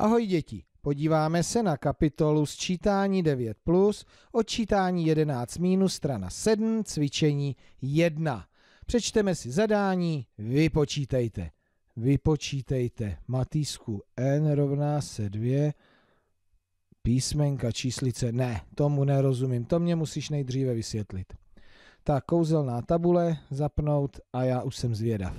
Ahoj děti, podíváme se na kapitolu sčítání 9+, plus, odčítání 11-, minus, strana 7, cvičení 1. Přečteme si zadání, vypočítejte. Vypočítejte matýsku n rovná se 2, písmenka číslice, ne, tomu nerozumím, to mě musíš nejdříve vysvětlit. Tak kouzelná tabule zapnout a já už jsem zvědav.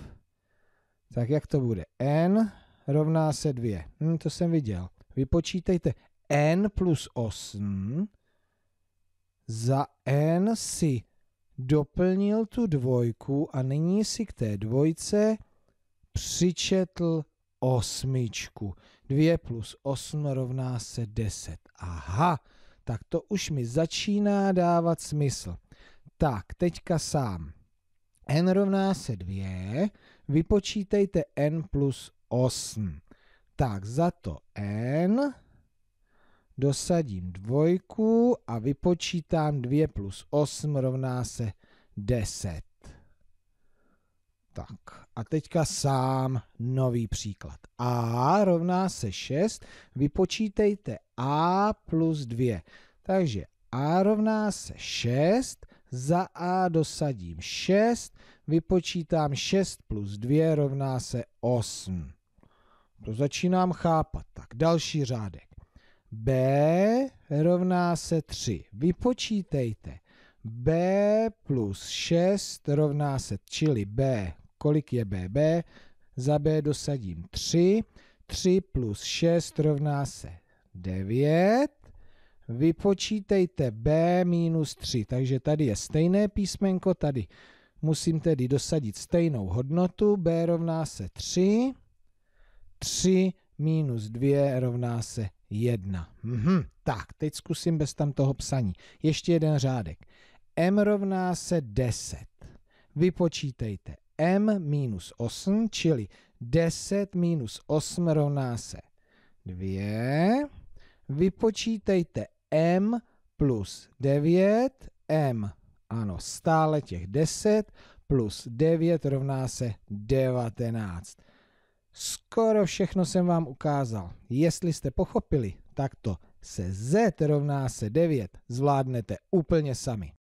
Tak jak to bude? N rovná se 2. Hm, to jsem viděl. Vypočítejte n plus 8. Za n si doplnil tu dvojku a nyní si k té dvojce přičetl osmičku. 2 plus 8 rovná se 10. Aha, tak to už mi začíná dávat smysl. Tak, teďka sám. n rovná se 2, vypočítejte n plus 8. Tak za to n dosadím dvojku a vypočítám 2 plus 8 rovná se 10. Tak a teďka sám nový příklad. a rovná se 6, vypočítejte a plus 2. Takže a rovná se 6, za a dosadím 6, vypočítám 6 plus 2 rovná se 8. To začínám chápat. Tak další řádek. B rovná se 3. Vypočítejte. B plus 6 rovná se, čili B, kolik je B? B. Za B dosadím 3. 3 plus 6 rovná se 9. Vypočítejte B minus 3, takže tady je stejné písmenko, tady musím tedy dosadit stejnou hodnotu, B rovná se 3. 3 minus 2 rovná se 1. Mhm. Tak, teď zkusím bez tam toho psaní. Ještě jeden řádek. m rovná se 10. Vypočítejte. m minus 8, čili 10 minus 8 rovná se 2. Vypočítejte m plus 9, m, ano, stále těch 10, plus 9 rovná se 19. Skoro všechno jsem vám ukázal. Jestli jste pochopili, tak to se z rovná se 9 zvládnete úplně sami.